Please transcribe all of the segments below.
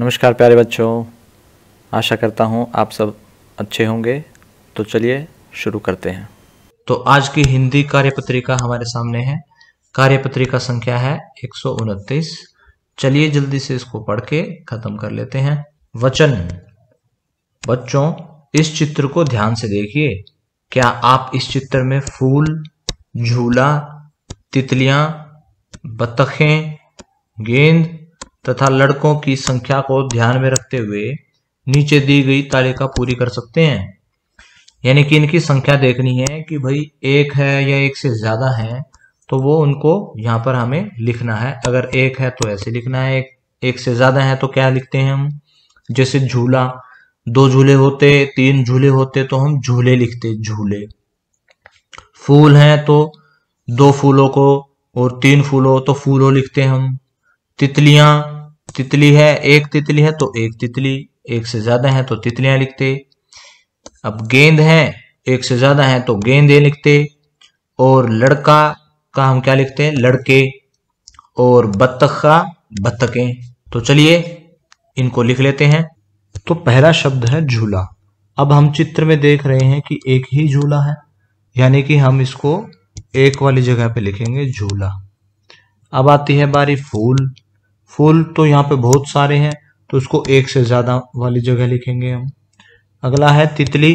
नमस्कार प्यारे बच्चों आशा करता हूँ आप सब अच्छे होंगे तो चलिए शुरू करते हैं तो आज की हिंदी कार्यपत्रिका हमारे सामने है कार्यपत्रिका संख्या है एक चलिए जल्दी से इसको पढ़ के खत्म कर लेते हैं वचन बच्चों इस चित्र को ध्यान से देखिए क्या आप इस चित्र में फूल झूला तितलियां बतखें गेंद तथा लड़कों की संख्या को ध्यान में रखते हुए नीचे दी गई तालिका पूरी कर सकते हैं यानी कि इनकी संख्या देखनी है कि भाई एक है या एक से ज़्यादा है तो वो उनको यहाँ पर हमें लिखना है अगर एक है तो ऐसे लिखना है एक, एक से ज़्यादा है तो क्या लिखते हैं हम जैसे झूला दो झूले होते तीन झूले होते तो हम झूले लिखते झूले फूल हैं तो दो फूलों को और तीन फूलों तो फूलों लिखते हम तितलियां तितली है एक तितली है तो एक तितली एक से ज्यादा है तो तितलियां लिखते अब गेंद है एक से ज्यादा है तो गेंदे लिखते और लड़का का हम क्या लिखते हैं लड़के और बत्तख का बत्तखें तो चलिए इनको लिख लेते हैं तो पहला शब्द है झूला अब हम चित्र में देख रहे हैं कि एक ही झूला है यानी कि हम इसको एक वाली जगह पे लिखेंगे झूला अब आती है बारी फूल फूल तो यहाँ पे बहुत सारे हैं तो उसको एक से ज़्यादा वाली जगह लिखेंगे हम अगला है तितली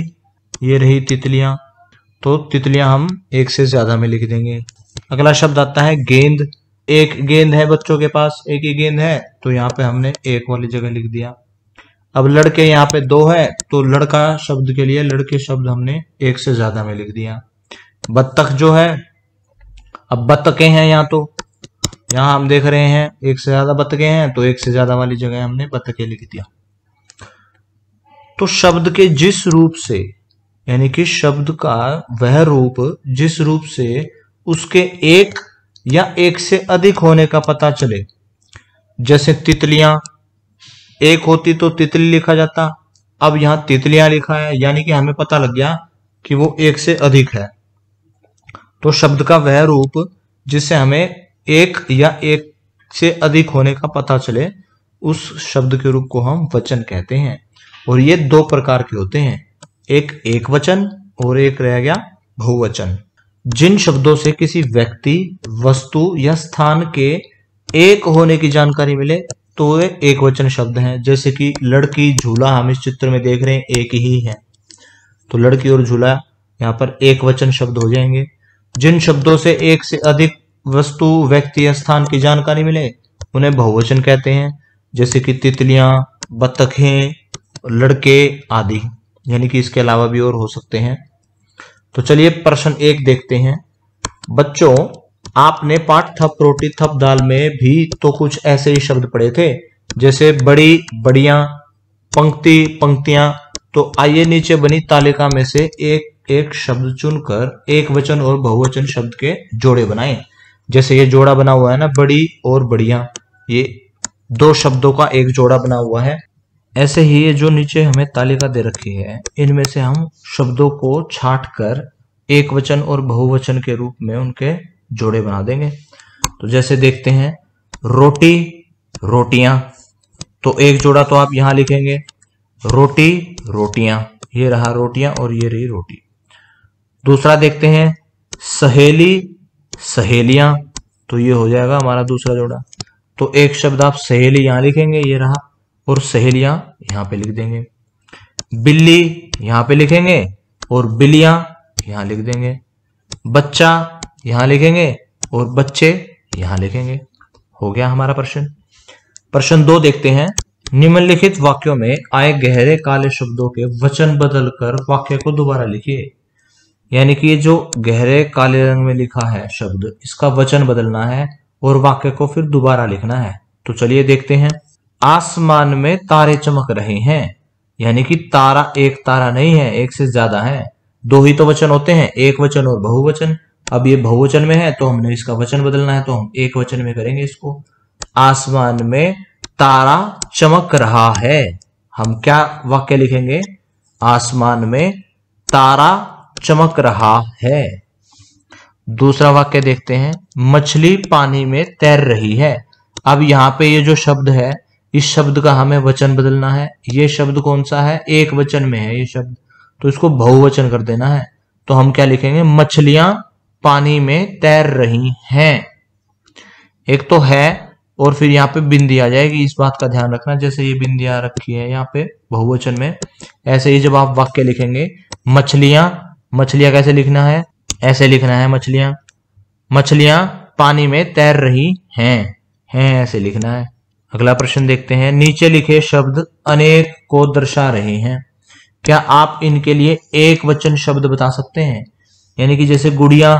ये रही तितलियां तो तितलियां हम एक से ज़्यादा में लिख देंगे अगला शब्द आता है गेंद एक गेंद है बच्चों के पास एक ही गेंद है तो यहाँ पे हमने एक वाली जगह लिख दिया अब लड़के यहाँ पे दो है तो लड़का शब्द के लिए लड़के शब्द हमने एक से ज्यादा में लिख दिया बत्तख जो है अब बत्तखें हैं यहाँ तो यहाँ हम देख रहे हैं एक से ज्यादा बतके हैं तो एक से ज्यादा वाली जगह हमने बतके लिख दिया तो शब्द के जिस रूप से यानी कि शब्द का वह रूप जिस रूप से उसके एक या एक से अधिक होने का पता चले जैसे तितलियां एक होती तो तितली लिखा जाता अब यहां तितलियां लिखा है यानी कि हमें पता लग गया कि वो एक से अधिक है तो शब्द का वह रूप जिससे हमें एक या एक से अधिक होने का पता चले उस शब्द के रूप को हम वचन कहते हैं और ये दो प्रकार के होते हैं एक एक वचन और एक रह गया बहुवचन जिन शब्दों से किसी व्यक्ति वस्तु या स्थान के एक होने की जानकारी मिले तो वे एक वचन शब्द हैं जैसे कि लड़की झूला हम इस चित्र में देख रहे हैं एक ही है तो लड़की और झूला यहां पर एक वचन शब्द हो जाएंगे जिन शब्दों से एक से अधिक वस्तु व्यक्ति या स्थान की जानकारी मिले उन्हें बहुवचन कहते हैं जैसे कि तितलियां बतखें लड़के आदि यानी कि इसके अलावा भी और हो सकते हैं तो चलिए प्रश्न एक देखते हैं बच्चों आपने पाठ थप रोटी थप दाल में भी तो कुछ ऐसे ही शब्द पढ़े थे जैसे बड़ी बड़िया पंक्ति पंक्तियां तो आइए नीचे बनी तालिका में से एक एक शब्द चुनकर एक वचन और बहुवचन शब्द के जोड़े बनाएं जैसे ये जोड़ा बना हुआ है ना बड़ी और बढ़िया ये दो शब्दों का एक जोड़ा बना हुआ है ऐसे ही ये जो नीचे हमें तालिका दे रखी है इनमें से हम शब्दों को छाट कर एक वचन और बहुवचन के रूप में उनके जोड़े बना देंगे तो जैसे देखते हैं रोटी रोटियां तो एक जोड़ा तो आप यहां लिखेंगे रोटी रोटियां ये रहा रोटियां और ये रही रोटी दूसरा देखते हैं सहेली सहेलियां तो ये हो जाएगा हमारा दूसरा जोड़ा तो एक शब्द आप सहेली यहां लिखेंगे ये रहा और सहेलियां यहां पे लिख देंगे बिल्ली यहां पे लिखेंगे और बिल्लियां यहां लिख देंगे बच्चा यहां लिखेंगे और बच्चे यहां लिखेंगे हो गया हमारा प्रश्न प्रश्न दो देखते हैं निम्नलिखित वाक्यों में आए गहरे काले शब्दों के वचन बदलकर वाक्य को दोबारा लिखिए यानी कि ये जो गहरे काले रंग में लिखा है शब्द इसका वचन बदलना है और वाक्य को फिर दोबारा लिखना है तो चलिए देखते हैं आसमान में तारे चमक रहे हैं यानी कि तारा एक तारा नहीं है एक से ज्यादा है दो ही तो वचन होते हैं एक वचन और बहुवचन अब ये बहुवचन में है तो हमने इसका वचन बदलना है तो हम एक वचन में करेंगे इसको आसमान में तारा चमक रहा है हम क्या वाक्य लिखेंगे आसमान में तारा चमक रहा है दूसरा वाक्य देखते हैं मछली पानी में तैर रही है अब यहाँ पे ये जो शब्द है इस शब्द का हमें वचन बदलना है ये शब्द कौन सा है एक वचन में है ये शब्द तो इसको बहुवचन कर देना है तो हम क्या लिखेंगे मछलियां पानी में तैर रही हैं एक तो है और फिर यहाँ पे बिंदी आ जाएगी इस बात का ध्यान रखना जैसे ये बिंदी आ रखी है यहाँ पे बहुवचन में ऐसे ही जब आप वाक्य लिखेंगे मछलियां मछलियां कैसे लिखना है ऐसे लिखना है मछलियां मछलियां पानी में तैर रही हैं हैं ऐसे लिखना है अगला प्रश्न देखते हैं नीचे लिखे शब्द अनेक को दर्शा रहे हैं क्या आप इनके लिए एक वचन शब्द बता सकते हैं यानी कि जैसे गुड़िया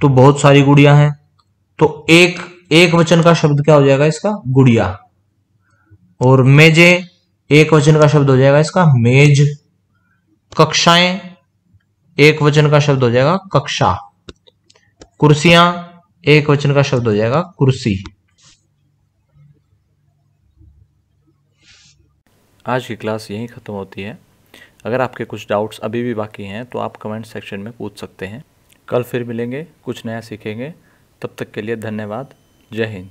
तो बहुत सारी गुड़िया हैं तो एक एक वचन का शब्द क्या हो जाएगा इसका गुड़िया और मेजे एक वचन का शब्द हो जाएगा इसका मेज कक्षाएं एक वचन का शब्द हो जाएगा कक्षा कुर्सियां एक वचन का शब्द हो जाएगा कुर्सी आज की क्लास यहीं ख़त्म होती है अगर आपके कुछ डाउट्स अभी भी बाकी हैं तो आप कमेंट सेक्शन में पूछ सकते हैं कल फिर मिलेंगे कुछ नया सीखेंगे तब तक के लिए धन्यवाद जय हिंद